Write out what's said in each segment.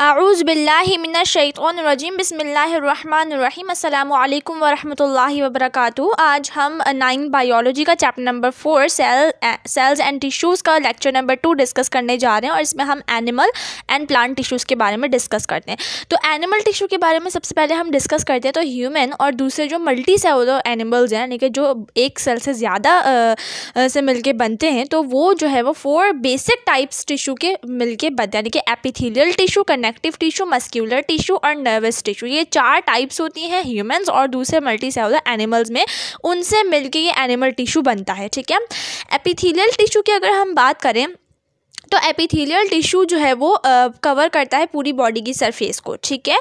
आऊज़बिल्लिमिनशैतरजीम बसमीम अल्लाम वरहमल वर्क आज हम नाइन बायोलॉजी का chapter number four cell cells and tissues का लेक्चर नंबर टू डिस्कस करने जा रहे हैं और इसमें हम एनिमल एंड प्लांट टिश्यूज़ के बारे में डिस्कस करते हैं तो एनिमल टिश्यू के बारे में सबसे पहले हम डिस्कस करते हैं तो ह्यूमन और दूसरे जो मल्टी सेल एनिमल्स हैं यानी कि जो एक सेल से ज़्यादा uh, uh, से मिल बनते हैं तो वो जो है वो फोर बेसिक टाइप्स टिशू के मिल बनते हैं यानी कि epithelial tissue connect connective tissue muscular tissue और नर्वस टिश्यू ये चार टाइप्स होती हैं ह्यूमन्स और दूसरे मल्टी सेलुलर एनिमल्स में उनसे मिलके ये एनिमल टिश्यू बनता है ठीक है एपिथीलियल टिश्यू की अगर हम बात करें तो एपिथेलियल टिश्यू जो है वो कवर करता है पूरी बॉडी की सरफेस को ठीक है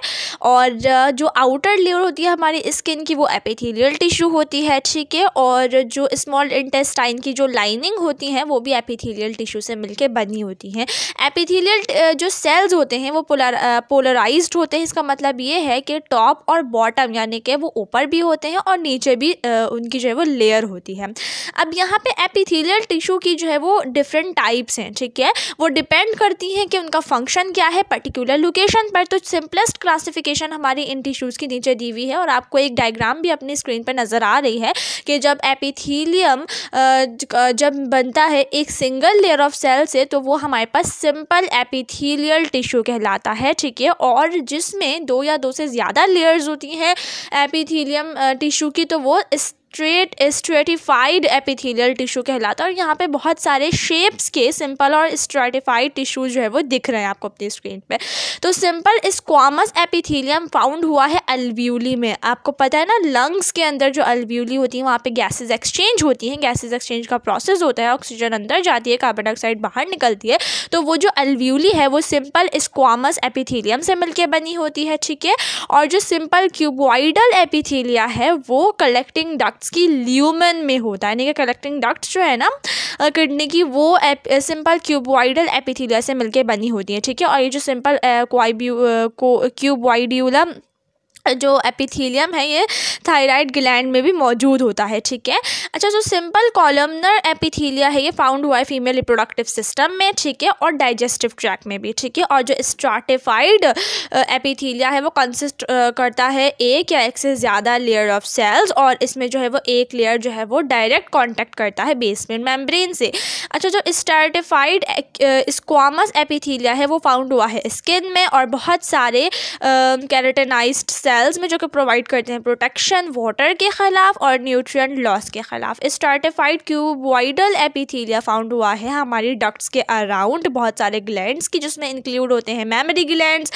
और जो आउटर लेयर होती है हमारी स्किन की वो एपिथेलियल टिश्यू होती है ठीक है और जो स्मॉल इंटेस्टाइन की जो लाइनिंग होती हैं वो भी एपिथेलियल टिश्यू से मिलके बनी होती हैं एपिथेलियल जो सेल्स होते हैं वो पोलर पोलराइज होते हैं इसका मतलब ये है कि टॉप और बॉटम यानी कि वो ऊपर भी होते हैं और नीचे भी उनकी जो है वो लेयर होती है अब यहाँ पर एपिथीलियल टिशू की जो है वो डिफरेंट टाइप्स हैं ठीक है है वो डिपेंड करती हैं कि उनका फंक्शन क्या है पर्टिकुलर लोकेशन पर तो सिंपलेस्ट क्लासिफिकेशन हमारी इन टिश्यूज़ के नीचे दी हुई है और आपको एक डायग्राम भी अपनी स्क्रीन पर नज़र आ रही है कि जब एपिथीलियम जब बनता है एक सिंगल लेयर ऑफ सेल से तो वो हमारे पास सिंपल एपिथीलियल टिश्यू कहलाता है ठीक है और जिसमें दो या दो से ज़्यादा लेयर्स होती हैं एपिथीलियम टिश्यू की तो वो इस स्ट्रेट स्ट्रेटिफाइड एपिथेलियल टिश्यू कहलाता है और यहाँ पे बहुत सारे शेप्स के सिंपल और स्ट्रेटिफाइड टिश्यू जो है वो दिख रहे हैं आपको अपनी स्क्रीन पे तो सिंपल स्क्वामस एपिथेलियम फाउंड हुआ है अल्व्यूली में आपको पता है ना लंग्स के अंदर जो अल्व्यूली होती है वहाँ पे गैसेज एक्सचेंज होती हैं गैसेज एक्सचेंज का प्रोसेस होता है ऑक्सीजन अंदर जाती है कार्बन डाइऑक्साइड बाहर निकलती है तो वो जो अल्व्यूली है वो सिंपल स्क्वामस एपिथीलियम से मिलकर बनी होती है ठीक है और जो सिंपल क्यूबॉइडल एपिथीलिया है वो कलेक्टिंग डक्ट डक्ट्स की ल्यूमन में होता है यानी कि कलेक्टिंग डक्ट जो है ना किडनी की वो सिंपल क्यूबॉइडल एपिथीलिया से मिलकर बनी होती है ठीक है और ये जो सिंपल क्वाइब्यू जो एपिथीलियम है ये थायराइड ग्लैंड में भी मौजूद होता है ठीक है अच्छा जो सिंपल कॉलमनर एपिथीलिया है ये फाउंड हुआ है फीमेल रिप्रोडक्टिव सिस्टम में ठीक है और डाइजेस्टिव ट्रैक में भी ठीक है और जो स्ट्राटिफाइड एपिथीलिया है वो कंसिस्ट करता है एक या एक से ज़्यादा लेयर ऑफ सेल्स और इसमें जो है वो एक लेयर जो है वो डायरेक्ट कॉन्टैक्ट करता है बेसमेंट मेम्ब्रेन से अच्छा जो स्टार्टिफाइड स्क्वामस एपिथीलिया है वो फाउंड हुआ है स्किन में और बहुत सारे कैरेटनाइज्ड सेल्स में जो कि प्रोवाइड करते हैं प्रोटेक्शन वाटर के खिलाफ और न्यूट्रिएंट लॉस के खिलाफ स्टार्टिफाइड क्यूबॉइडल एपिथीलिया फाउंड हुआ है हमारी डक्ट्स के अराउंड बहुत सारे ग्लैंड्स की जिसमें इंक्लूड होते हैं मेमरी ग्लैंड्स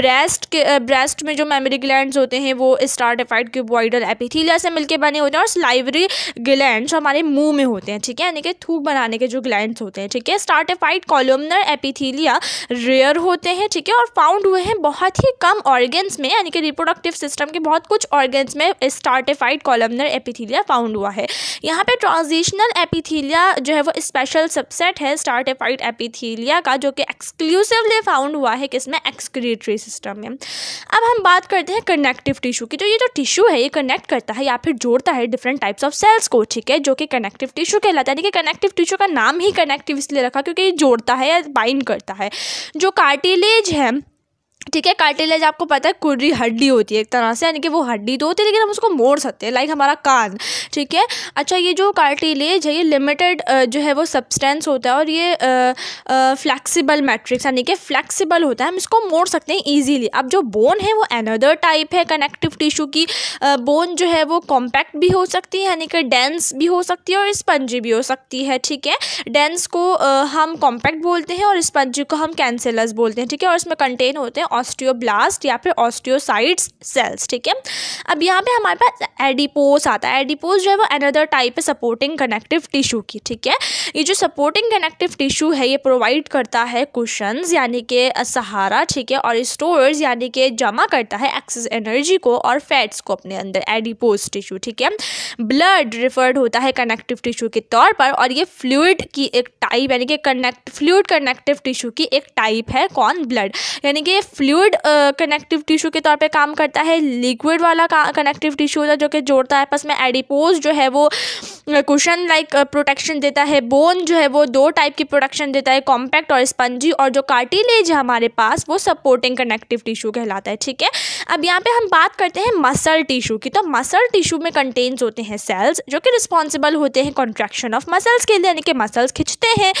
ब्रेस्ट के ब्रेस्ट में जो मेमरी ग्लैंड्स होते हैं वो स्टार्टिफाइड क्यूबॉइडल एपीथीलिया से मिलकर बने होते हैं और स्लाइवरी ग्लैंड्स हमारे मुंह में होते हैं ठीक है यानी कि थूक बनाने के जो ग्लैंड्स होते हैं ठीक है स्टार्टिफाइड कॉलमनर एपीथीलिया रेयर होते हैं ठीक है और फाउंड हुए हैं बहुत ही कम ऑर्गेन्स में यानी कि रिपोर्ट रिप्रोडक्टिव सिस्टम के बहुत कुछ ऑर्गन्स में स्टार्टिफाइड कॉलमनर एपिथीलिया फाउंड हुआ है यहाँ पे ट्रांजिशनल एपिथीलिया जो है वो स्पेशल सबसेट है स्टार्टिफाइड एपिथीलिया का जो कि एक्सक्लूसिवली फाउंड हुआ है किसमें एक्सक्रीटरी सिस्टम में अब हम बात करते हैं कनेक्टिव टिश्यू की तो ये जो टिश्यू है ये कनेक्ट करता है या फिर जोड़ता है डिफरेंट टाइप्स ऑफ सेल्स को ठीक है जो कि कनेक्टिव टिश्यू कहलाता है यानी कि कनेक्टिव टिश्यू का नाम ही कनेक्टिव इसलिए रखा क्योंकि ये जोड़ता है या बाइंड करता है जो कार्टिलेज है ठीक है कार्टिलेज आपको पता है कुर्री हड्डी होती है एक तरह से यानी कि वो हड्डी तो होती है लेकिन हम उसको मोड़ सकते हैं लाइक हमारा कान ठीक है अच्छा ये जो कार्टिलेज है ये लिमिटेड जो है वो सब्सटेंस होता है और ये फ्लैक्सीबल मैट्रिक्स यानी कि फ्लैक्सीबल होता है हम इसको मोड़ सकते हैं ईजीली अब जो बोन है वो अनदर टाइप है कनेक्टिव टिश्यू की बोन जो है वो कॉम्पैक्ट भी हो सकती है यानी कि डेंस भी हो सकती है और स्पंजी भी हो सकती है ठीक है डेंस को हम कॉम्पैक्ट बोलते हैं और स्पंजी को हम कैंसेलस बोलते हैं ठीक है और इसमें कंटेन होते हैं ऑस्टियोब्लास्ट या फिर ऑस्टियोसाइड्स सेल्स ठीक है अब यहाँ पे हमारे पास एडिपोस आता है एडिपोस जो है वो अनदर टाइप है सपोर्टिंग कनेक्टिव टिश्यू की ठीक है ये जो सपोर्टिंग कनेक्टिव टिश्यू है ये प्रोवाइड करता है कुशन यानी कि सहारा ठीक है और स्टोर्स यानी कि जमा करता है एक्सेस एनर्जी को और फैट्स को अपने अंदर एडिपोस टिश्यू ठीक है ब्लड रिफर्ड होता है कनेक्टिव टिश्यू के तौर पर और ये फ्लूड की एक टाइप यानी कि कनेक्ट फ्लूड कनेक्टिव टिश्यू की एक टाइप है कौन ब्लड यानी कि फ्लूड कनेक्टिव टिश्यू के तौर पे काम करता है लिक्विड वाला कनेक्टिव टिश्यू होता है जो कि जोड़ता है आपस में एडिपोज जो है वो कुशन लाइक प्रोटेक्शन देता है बोन जो है वो दो टाइप की प्रोटेक्शन देता है कॉम्पैक्ट और स्पंजी और जो कार्टिलेज है हमारे पास वो सपोर्टिंग कनेक्टिव टिश्यू कहलाता है ठीक है अब यहाँ पे हम बात करते हैं मसल टिश्यू की तो मसल टिश्यू में कंटेन्स होते हैं सेल्स जो कि रिस्पॉन्सिबल होते हैं कॉन्ट्रैक्शन ऑफ मसल्स के लिए यानी कि मसल्स खिंचते हैं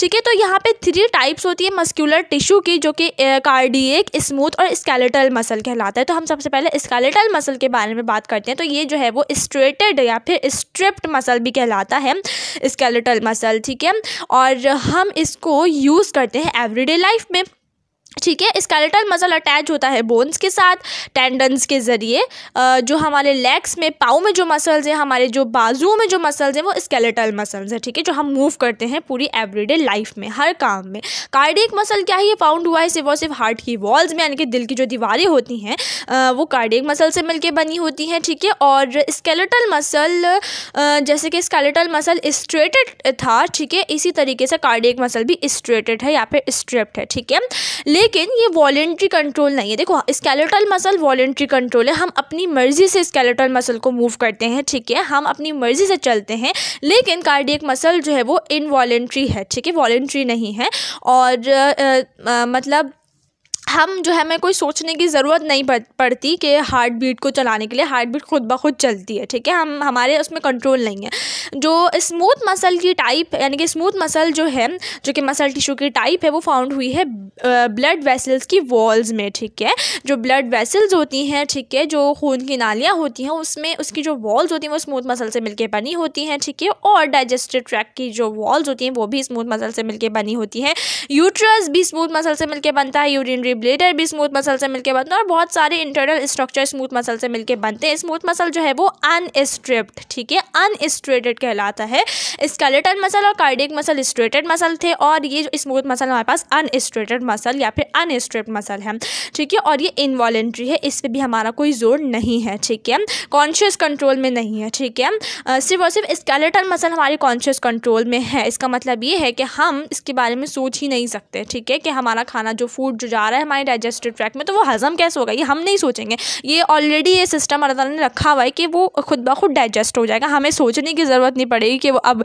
ठीक है तो यहाँ पर थ्री टाइप्स होती है मस्क्यूलर टिश्यू की जो कि कार्डियक स्मूथ और स्केलेटल मसल कहलाता है तो हम सबसे पहले स्केलेटल मसल के बारे में बात करते हैं तो ये जो है वो स्ट्रेटेड या फिर स्ट्रिप्ट मसल मसल भी कहलाता है स्केलेटल मसल ठीक है और हम इसको यूज़ करते हैं एवरीडे लाइफ में ठीक है स्केलेटल मसल अटैच होता है बोन्स के साथ टेंडन्स के ज़रिए जो हमारे लेग्स में पाओ में जो मसल्स हैं हमारे जो बाजुओं में जो मसल्स हैं वो स्केलेटल मसल्स हैं ठीक है जो हम मूव करते हैं पूरी एवरीडे लाइफ में हर काम में कार्डियक मसल क्या है ये फाउंड हुआ है सिर्फ और सिर्फ हार्ट की वॉल्स में यानी कि दिल की जो दीवारें होती हैं वो कार्डियक मसल से मिल बनी होती हैं ठीक है और स्केलेटल मसल जैसे कि स्केलेटल मसल स्ट्रेटेड था ठीक है इसी तरीके से कार्डियक मसल भी स्ट्रेटेड है या फिर स्ट्रेप्ट है ठीक है लेकिन लेकिन ये वॉलेंट्री कंट्रोल नहीं है देखो स्केलेटल मसल वॉलेंट्री कंट्रोल है हम अपनी मर्ज़ी से स्केलेटल मसल को मूव करते हैं ठीक है हम अपनी मर्ज़ी से चलते हैं लेकिन कार्डियक मसल जो है वो इनवॉलेंट्री है ठीक है वॉलेंट्री नहीं है और आ, आ, मतलब हम जो है हमें कोई सोचने की ज़रूरत नहीं पड़ती कि हार्ट बीट को चलाने के लिए हार्ट बीट खुद ब खुद चलती है ठीक है हम हमारे उसमें कंट्रोल नहीं है जो स्मूथ मसल की टाइप यानी कि स्मूथ मसल जो है जो कि मसल टिश्यू की टाइप है वो फाउंड हुई है ब्लड वेसल्स की वॉल्स में ठीक है जो ब्लड वेसल्स होती हैं ठीक है जो खून की नालियाँ होती हैं उसमें उसकी जो वॉल्स होती हैं वो स्मूथ मसल से मिलकर बनी होती हैं ठीक है और डाइजेस्टिव ट्रैक की जो वॉल्स होती हैं वो भी स्मूथ मसल से मिलकर बनी होती हैं यूट्रस भी स्मूथ मसल से मिलकर बनता है यूरिनरी फिब्रिलेटर भी स्मूथ मसल से मिलकर बनते हैं और बहुत सारे इंटरनल स्ट्रक्चर स्मूथ मसल से मिलकर बनते हैं स्मूथ मसल जो है वो अनस्ट्रिप्ड ठीक है अनस्ट्रेटेड कहलाता है स्केलेटल मसल और कार्डिक मसल स्ट्रेटेड मसल थे और ये जो स्मूथ मसल हमारे पास अनस्ट्रेटेड मसल या फिर अनस्ट्रिप्ड मसल है ठीक है और ये इन्वॉलेंट्री है इस पर भी हमारा कोई जोर नहीं है ठीक है कॉन्शियस कंट्रोल में नहीं है ठीक है सिर्फ और सिर्फ स्केलेटल मसल हमारे कॉन्शियस कंट्रोल में है इसका मतलब ये है कि हम इसके बारे में सोच ही नहीं सकते ठीक है कि हमारा खाना जो फूड जो जा रहा है हमारे डाइजेस्टिव ट्रैक में तो वो हज़म कैसे होगा ये हम नहीं सोचेंगे ये ऑलरेडी ये सिस्टम अल्लाह ताला ने रखा हुआ है कि वो खुद ब खुद डाइजेस्ट हो जाएगा हमें सोचने की ज़रूरत नहीं पड़ेगी कि वो अब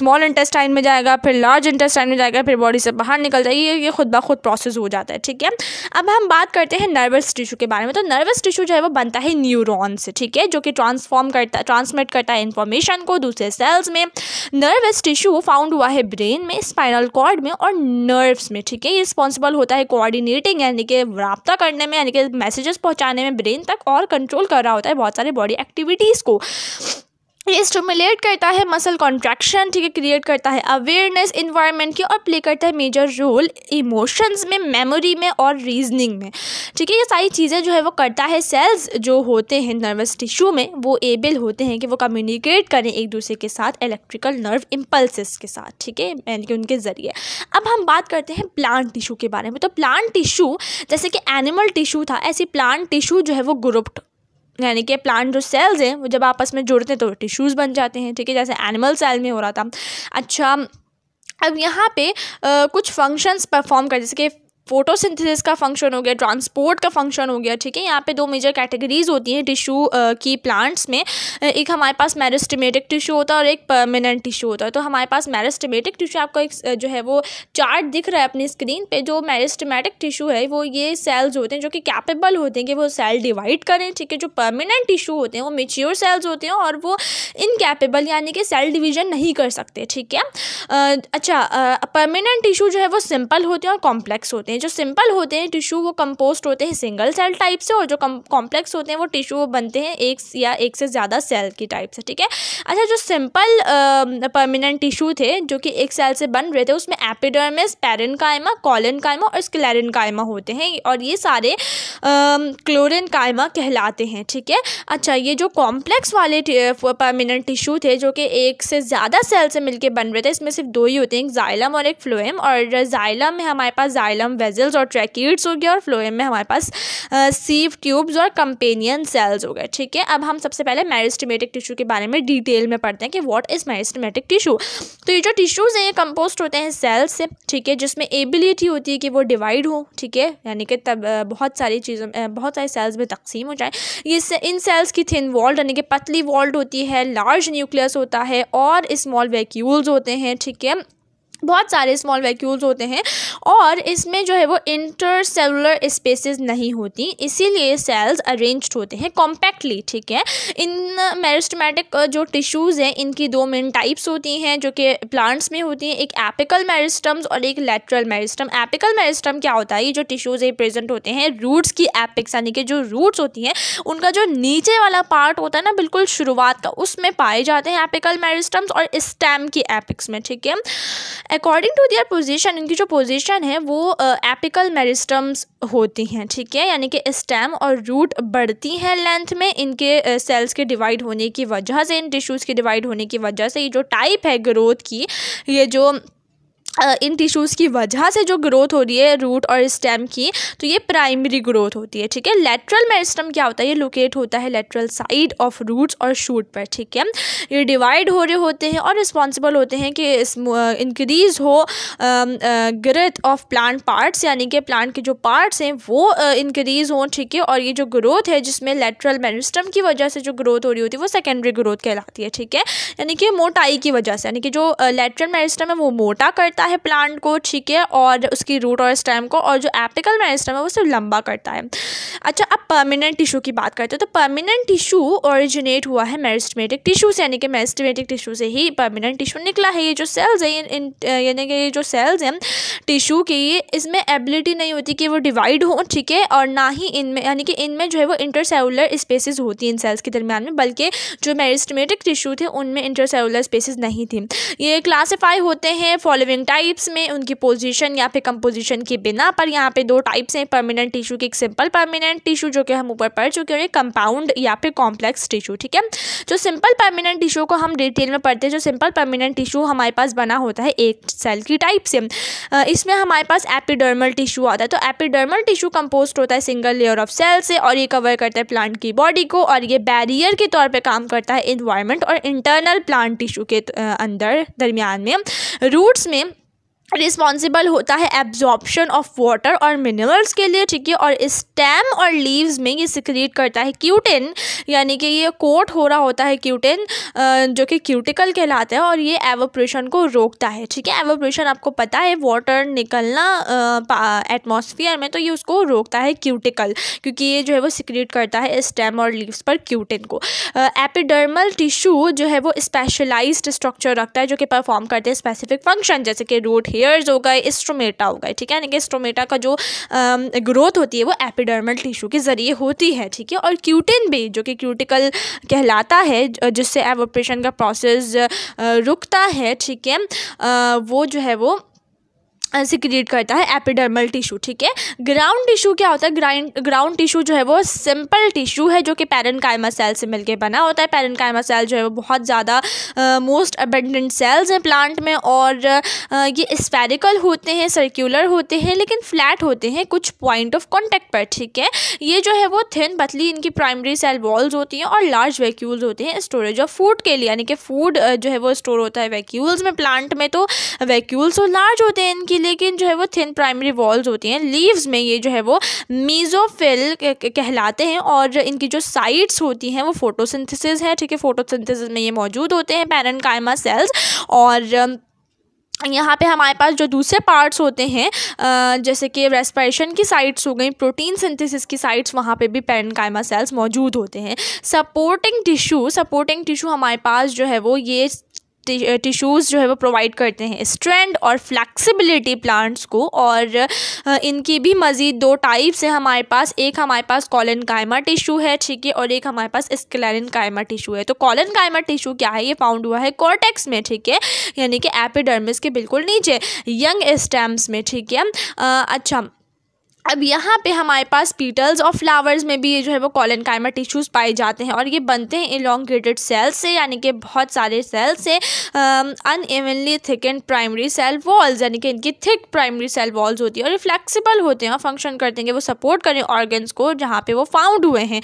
स्मॉल इंटेस्टाइन में जाएगा फिर लार्ज इंटेस्टाइन में जाएगा फिर बॉडी से बाहर निकल जाएगी ये खुद ब खुद प्रोसेस हो जाता है ठीक है अब हम बात करते हैं नर्वस टिशू के बारे में तो नर्वस टिशू जो है वो बनता है न्यूरोन से ठीक है जो कि ट्रांसफॉर्म करता ट्रांसमिट करता है इन्फॉर्मेशन को दूसरे सेल्स में नर्वस टिशू फाउंड हुआ है ब्रेन में स्पाइनल कॉर्ड में और नर्व्स में ठीक है ये रिस्पॉन्सिबल होता है कोऑर्डिनेट मीटिंग यानी कि रबता करने में यानी कि मैसेजेस पहुंचाने में ब्रेन तक और कंट्रोल कर रहा होता है बहुत सारे बॉडी एक्टिविटीज़ को ये स्टमुलेट करता है मसल कॉन्ट्रैक्शन ठीक है क्रिएट करता है अवेयरनेस इन्वायरमेंट की और प्ले करता है मेजर रोल इमोशंस में मेमोरी में और रीजनिंग में ठीक है ये सारी चीज़ें जो है वो करता है सेल्स जो होते हैं नर्वस टिश्यू में वो एबल होते हैं कि वो कम्युनिकेट करें एक दूसरे के साथ इलेक्ट्रिकल नर्व इम्पल्स के साथ ठीक है यानी कि उनके ज़रिए अब हम बात करते हैं प्लांट टिशू के बारे में तो प्लांट टिशू जैसे कि एनिमल टिशू था ऐसी प्लांट टिशू जो है वो ग्रुप्ड यानी कि प्लांट जो सेल्स हैं वो जब आपस में जुड़ते हैं तो टिश्यूज़ बन जाते हैं ठीक है जैसे एनिमल सेल में हो रहा था अच्छा अब यहाँ पे आ, कुछ फंक्शंस परफॉर्म कर जैसे कि फोटोसिंथेसिस का फंक्शन हो गया ट्रांसपोर्ट का फंक्शन हो गया ठीक है यहाँ पे दो मेजर कैटेगरीज होती हैं टिश्यू की प्लांट्स में एक हमारे पास मैरिस्टमेटिक टिश्यू होता है और एक परमानेंट टिश्यू होता है तो हमारे पास मैरिस्टमेटिक टिश्यू आपको एक जो है वो चार्ट दिख रहा है अपनी स्क्रीन पे जो मैरिस्टमेटिक टिशू है वो ये सेल्स होते हैं जो कि कैपेबल होते हैं कि वो सेल डिवाइड करें ठीक है जो परमानेंट टिशू होते हैं वो मेच्योर सेल्स होते हैं और वो इनकेपेबल यानी कि सेल डिविजन नहीं कर सकते ठीक है अच्छा परमानेंट टिशू जो है वो सिंपल होते हैं और कॉम्प्लेक्स होते हैं हैं जो सिंपल होते हैं टिश्यू वो कंपोस्ट होते हैं सिंगल सेल टाइप से और जो कॉम्प्लेक्स होते हैं वो टिश्यू वो बनते हैं एक या एक से ज़्यादा सेल की टाइप से ठीक है अच्छा जो सिंपल परमिनेंट टिश्यू थे जो कि एक सेल से बन रहे थे उसमें एपिडर्मिस पेरन कायमा कॉलन कायमा और स्किलेरन कायमा होते हैं और ये सारे क्लोरिन कायमा कहलाते हैं ठीक है अच्छा ये जो कॉम्प्लेक्स वाले परमिनेंट टिश्यू थे जो कि एक से ज़्यादा सेल से मिलकर बन रहे थे इसमें सिर्फ दो ही होते हैं एक जाइलम और एक फ्लोएम और जाइलम में हमारे पास जाइलम वेजल्स और ट्रैकिड्स हो गया और फ्लोएम में हमारे पास सीव ट्यूब्स और कंपेनियन सेल्स हो गए ठीक है अब हम सबसे पहले मैरिस्टमेटिक टिश्यू के बारे में डिटेल में पढ़ते हैं कि वॉट इज़ मैरिस्टमेटिक टिश्यू तो ये जो टिश्यूज़ हैं ये कंपोस्ट होते हैं सेल्स से ठीक है जिसमें एबिलिटी होती है कि वो डिवाइड हो ठीक है यानी कि तब बहुत सारी चीज़ों बहुत सारी सेल्स में तकसीम हो जाए ये इन सेल्स की थिन वॉल्ड यानी कि पतली वॉल्ड होती है लार्ज न्यूक्लियस होता है और स्मॉल वैक्यूल्स होते हैं ठीक है बहुत सारे स्मॉल वैक्यूल्स होते हैं और इसमें जो है वो इंटरसेलुलर स्पेसेस नहीं होती इसीलिए सेल्स अरेंज्ड होते हैं कॉम्पैक्टली ठीक है इन मेरिस्टमेटिक जो टिश्यूज़ हैं इनकी दो मेन टाइप्स होती हैं जो कि प्लांट्स में होती हैं एक एपिकल मेरिस्टम्स और एक लेटरल मेरिस्टम एपिकल मेरिस्टम क्या होता है ये जो टिश्यूज़ ये प्रेजेंट होते हैं रूट्स की एपिक्स यानी कि जो रूट्स होती हैं उनका जो नीचे वाला पार्ट होता है ना बिल्कुल शुरुआत का उसमें पाए जाते हैं एपिकल मेरिस्टम्स और स्टेम की एपिक्स में ठीक है अकॉर्डिंग टू दियर पोजीशन इनकी जो पोजीशन है वो एपिकल मेरिस्टम्स होती हैं ठीक है यानी कि स्टेम और रूट बढ़ती हैं लेंथ में इनके सेल्स के डिवाइड होने की वजह से इन टिश्यूज़ के डिवाइड होने की वजह से ये जो टाइप है ग्रोथ की ये जो इन टिश्यूज़ की वजह से जो ग्रोथ हो रही है रूट और स्टेम की तो ये प्राइमरी ग्रोथ होती है ठीक है लेटरल मेरिस्टम क्या होता है ये लोकेट होता है लेटरल साइड ऑफ रूट्स और शूट पर ठीक है ये डिवाइड हो रहे होते हैं और रिस्पॉन्सिबल होते हैं कि इंक्रीज हो ग्रोथ ऑफ प्लांट पार्ट्स यानी कि प्लांट के जो पार्ट्स हैं वो इंक्रीज हों ठीक है और ये जो ग्रोथ है जिसमें लेटरल मेरिस्टम की वजह से जो ग्रोथ हो रही होती है वो सेकेंडरी ग्रोथ कहलाती है ठीक है यानी कि मोटाई की वजह से यानी कि जो लेटरल मेरिस्टम है वो मोटा करता करता है प्लांट को ठीक है और उसकी रूट और स्टेम को और जो एपिकल मेरिस्टम है वो सिर्फ लंबा करता है अच्छा अब परमानेंट टिशू की बात करते हैं तो परमानेंट टिशू ओरिजिनेट हुआ है मेरिस्टमेटिक टिशू से यानी कि मेरिस्टमेटिक टिशू से ही परमानेंट टिशू निकला है ये जो सेल्स है यानी कि ये जो सेल्स हैं टिश्यू की इसमें एबिलिटी नहीं होती कि वो डिवाइड हो ठीक है और ना ही इनमें यानी कि इनमें जो है वो इंटरसेलुलर स्पेसेस होती हैं इन सेल्स के दरमियान में बल्कि जो मेरिस्टमेटिक टिशू थे उनमें इंटरसेलुलर स्पेसेस नहीं थी ये क्लासीफाई होते हैं फॉलोइंग टाइप्स में उनकी पोजीशन या फिर कंपोजिशन के बिना पर यहाँ पे दो टाइप्स हैं परमानेंट टिश्यू की एक सिंपल परमानेंट टिश्यू जो कि हम ऊपर पढ़ चुके हैं कंपाउंड या फिर कॉम्प्लेक्स टिश्यू ठीक है जो सिंपल परमानेंट टिश्यू को हम डिटेल में पढ़ते हैं जो सिंपल परमानेंट टिश्यू हमारे पास बना होता है एक सेल की टाइप से इसमें हमारे पास एपिडर्मल टिश्यू आता है तो एपिडर्मल टिश्यू कंपोस्ट होता है सिंगल लेयर ऑफ सेल से और ये कवर करता है प्लांट की बॉडी को और ये बैरियर के तौर पर काम करता है इन्वायरमेंट और इंटरनल प्लांट टिश्यू के अंदर दरमियान में रूट्स में रिस्पॉन्सिबल होता है एब्जॉर्बशन ऑफ वाटर और मिनरल्स के लिए ठीक है और स्टेम और लीव्स में ये सिक्रिएट करता है क्यूटिन यानी कि ये कोट हो रहा होता है क्यूटिन जो कि क्यूटिकल कहलाता है और ये एवोप्रेशन को रोकता है ठीक है एवोप्रेशन आपको पता है वाटर निकलना एटमोसफियर में तो ये उसको रोकता है क्यूटिकल क्योंकि ये जो है वो सिक्रिएट करता है स्टेम और लीव्स पर क्यूटिन को एपिडर्मल टिश्यू जो है वो स्पेशलाइज स्ट्रक्चर रखता है जो कि परफॉर्म करते हैं स्पेसिफिक फंक्शन जैसे कि रूट हेयर्स हो गए स्ट्रोमेटा हो गए ठीक है यानी कि स्ट्रोमेटा का जो ग्रोथ होती है वो एपिडर्मल टिश्यू के ज़रिए होती है ठीक है और क्यूटिन भी जो कि क्यूटिकल कहलाता है जिससे एवोप्रेशन का प्रोसेस रुकता है ठीक है वो जो है वो सिक्रिएट करता है एपिडर्मल टिश्यू ठीक है ग्राउंड टिश्यू क्या होता है ग्राइंड ग्राउंड टिश्यू जो है वो सिंपल टिश्यू है जो कि पैरनकाइमा सेल से मिलके बना होता है पैरनकाइमा सेल जो है वो बहुत ज़्यादा मोस्ट अबेंडेंट सेल्स हैं प्लांट में और आ, ये स्पेरिकल होते हैं सर्क्यूलर होते हैं लेकिन फ्लैट होते हैं कुछ पॉइंट ऑफ कॉन्टैक्ट पर ठीक है ये जो है वो थिन पतली इनकी प्राइमरी सेल वॉल्स होती हैं और लार्ज वैक्यूल्स होते हैं स्टोरेज ऑफ फूड के लिए यानी कि फूड जो है वो स्टोर होता है वैक्यूल्स में प्लांट में तो वैक्यूल्स और लार्ज होते हैं इनकी लेकिन जो है वो थिन प्राइमरी वॉल्स होती हैं लीव्स में ये जो है वो मीजोफिल कहलाते हैं और इनकी जो साइट्स होती हैं वो फोटोसिंथेसिस है ठीक है फोटोसिंथेसिस में ये मौजूद होते हैं पैरन सेल्स और यहाँ पे हमारे पास जो दूसरे पार्ट्स होते हैं जैसे कि रेस्पिरेशन की साइट्स हो गई प्रोटीन सिंथेसिस की साइट्स वहाँ पे भी पेरेनकाइमा सेल्स मौजूद होते हैं सपोर्टिंग टिश्यू सपोर्टिंग टिश्यू हमारे पास जो है वो ये टिश्यूज़ जो है वो प्रोवाइड करते हैं स्ट्रेंड और फ्लैक्सीबिलिटी प्लांट्स को और इनकी भी मज़ीद दो टाइप्स हैं हमारे पास एक हमारे पास कॉलन कायमा टिशू है ठीक है और एक हमारे पास स्क्लैरिन कायमा टिशू है तो कॉलन कायमा टिशू क्या है ये फाउंड हुआ है कॉर्टेक्स में ठीक है यानी कि एपिडर्मिस के बिल्कुल नीचे यंग स्टेम्स में ठीक है अच्छा अब यहाँ पे हमारे पास पीटल्स और फ्लावर्स में भी ये जो है वो कॉलन कायमा टिश्यूज़ पाए जाते हैं और ये बनते हैं इलॉन्गेटेड सेल्स से यानी कि बहुत सारे सेल्स से unevenly thick and primary cell walls यानी कि इनकी थिक प्राइमरी सेल वॉल्स होती है और ये फ्लैक्सीबल होते हैं और फंक्शन करते हैं कि वो सपोर्ट करें ऑर्गन्स को जहाँ पर वो फाउंड हुए हैं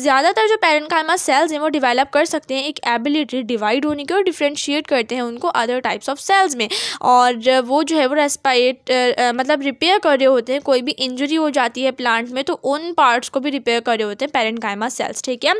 ज़्यादातर जो पेरन कायमा सेल्स हैं वो डिवेलप कर सकते हैं एक एबिलिटी डिवाइड होने की और डिफ्रेंशिएट करते हैं उनको अदर टाइप्स ऑफ सेल्स में और वो जो है वो रेस्पाइट मतलब रिपेयर कर रहे होते हैं कोई भी इंजरी हो जाती है प्लांट में तो उन पार्ट्स को भी रिपेयर करे होते हैं पेरेंट कायमा सेल्स ठीक है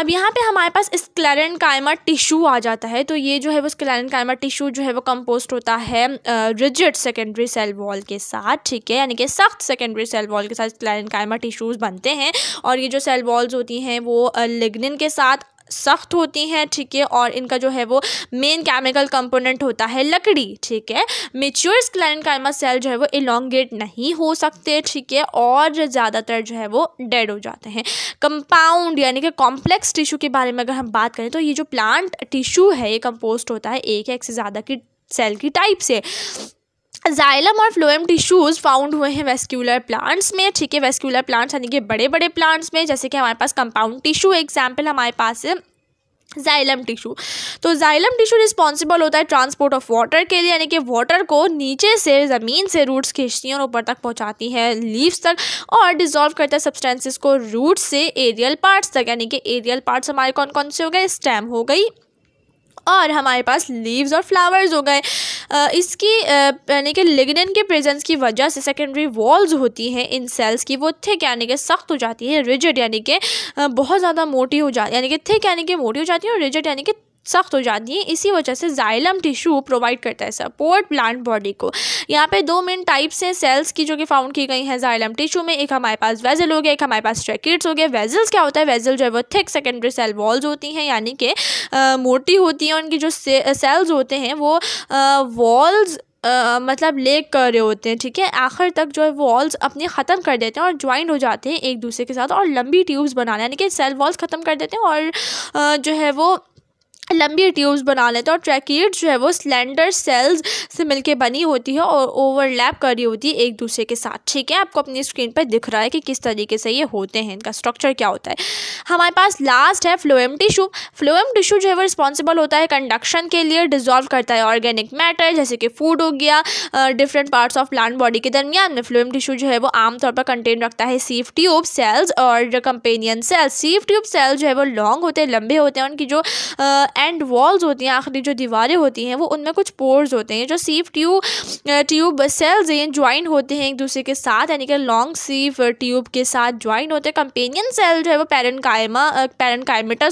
अब यहाँ पे हमारे पास स्क्लेरन कायमा टिश्यू आ जाता है तो ये जो है वो स्क्लेरन कायमा टिश्यू जो है वो कंपोस्ट होता है रिजिड सेकेंडरी सेल वॉल के साथ ठीक है यानी कि सख्त सेकेंडरी सेल वॉल के साथ स्क्लेरन कायमा टिश्यूज़ बनते हैं और ये जो सेल वॉल्स होती हैं वो लिग्निन के साथ सख्त होती हैं ठीक है और इनका जो है वो मेन केमिकल कंपोनेंट होता है लकड़ी ठीक है मेच्योर कायमा सेल जो है वो इलोंगेट नहीं हो सकते ठीक है और ज़्यादातर जो है वो डेड हो जाते हैं कंपाउंड यानी कि कॉम्प्लेक्स टिश्यू के बारे में अगर हम बात करें तो ये जो प्लांट टिश्यू है ये कंपोस्ट होता है एक या एक से ज़्यादा की सेल की टाइप से जाइलम और फ्लोएम टिश्यूज़ फाउंड हुए हैं वेस्क्यूलर प्लांट्स में ठीक है वेस्क्यूलर प्लांट्स यानी कि बड़े बड़े प्लांट्स में जैसे कि हमारे पास कंपाउंड टिश्यू एग्जाम्पल हमारे पास है जाइलम टिश्यू तो जाइलम टिश्यू रिस्पॉन्सिबल होता है ट्रांसपोर्ट ऑफ वाटर के लिए यानी कि वाटर को नीचे से ज़मीन से रूट्स खींचती हैं और ऊपर तक पहुंचाती है लीव्स तक और डिजॉल्व करता है सब्सटेंसेस को रूट से एरियल पार्ट्स तक यानी कि एरियल पार्ट्स हमारे कौन कौन से हो गए स्टेम हो गई और हमारे पास लीव्स और फ्लावर्स हो गए इसकी यानी कि लिग्निन के प्रेजेंस की वजह से सेकेंडरी वॉल्स होती हैं इन सेल्स की वो थिक यानी कि सख्त हो जाती है रिजिड यानी कि बहुत ज़्यादा मोटी हो जाती यानी कि थिक यानी कि मोटी हो जाती है और रिजिड यानी कि सख्त हो जाती हैं इसी वजह से जाइलम टिश्यू प्रोवाइड करता है सपोर्ट प्लांट बॉडी को यहाँ पे दो मेन टाइप्स हैं सेल्स की जो कि फाउंड की गई हैं जाइलम टिश्यू में एक हमारे पास वेजल हो गया एक हमारे पास ट्रैकेट्स हो गया वेजल्स क्या होता है वेजल जो है वो थिक सेकेंडरी सेल वॉल्स होती हैं यानी कि मोटी होती हैं उनकी जो से, सेल्स होते हैं वो वॉल्स Uh, मतलब लेक कर रहे होते हैं ठीक है आखिर तक जो है वॉल्स अपने ख़त्म कर देते हैं और ज्वाइंट हो जाते हैं एक दूसरे के साथ और लंबी ट्यूब्स बनाना यानी कि सेल वॉल्स ख़त्म कर देते हैं और uh, जो है वो लंबी ट्यूब्स बना लेते हैं और ट्रैकिड जो है वो स्लेंडर सेल्स से मिलके बनी होती है और ओवरलैप कर रही होती है एक दूसरे के साथ ठीक है आपको अपनी स्क्रीन पर दिख रहा है कि किस तरीके से ये होते हैं इनका स्ट्रक्चर क्या होता है हमारे पास लास्ट है फ्लोएम टिशू फ्लोएम टिशू जो है वो रिस्पॉन्सिबल होता है कंडक्शन के लिए डिजोल्व करता है ऑर्गेनिक मैटर जैसे कि फूड हो गया different parts of plant body के दरमियान में फ्लोएम टिशू जो है वो आमतौर पर कंटेन रखता है सीफ ट्यूब सेल्स और companion cells sieve tube cells जो है वो लॉन्ग होते हैं लंबे होते हैं उनकी जो एंड वॉल्स होती हैं आखिरी जो दीवारें होती हैं वो उनमें कुछ पोर्स होते हैं जो सीव ट्यूब ट्यूब सेल्स हैं ज्वाइन होते हैं एक दूसरे के साथ यानी कि लॉन्ग सीव ट्यूब के साथ ज्वाइन होते हैं कंपेनियन सेल जो है वो पैरन कायमा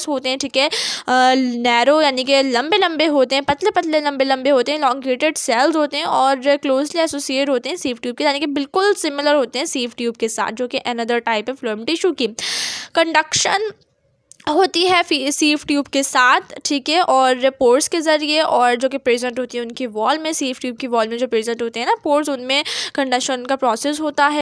होते हैं ठीक है नैरो यानी कि लंबे लंबे होते हैं पतले पतले लंबे लंबे होते हैं लॉन्गेटेड सेल्स होते हैं और क्लोजली एसोसिएट होते हैं सीव ट्यूब के यानी कि बिल्कुल सिमिलर होते हैं सीव ट्यूब के साथ जो कि अनदर टाइप है फ्लोम टिश्यू की कंडक्शन होती है फी सीफ ट्यूब के साथ ठीक है और पोर्स के ज़रिए और जो कि प्रेजेंट होती है उनकी वॉल में सीफ ट्यूब की वॉल में जो प्रेजेंट होते हैं ना पोर्स उनमें कंडक्शन का प्रोसेस होता है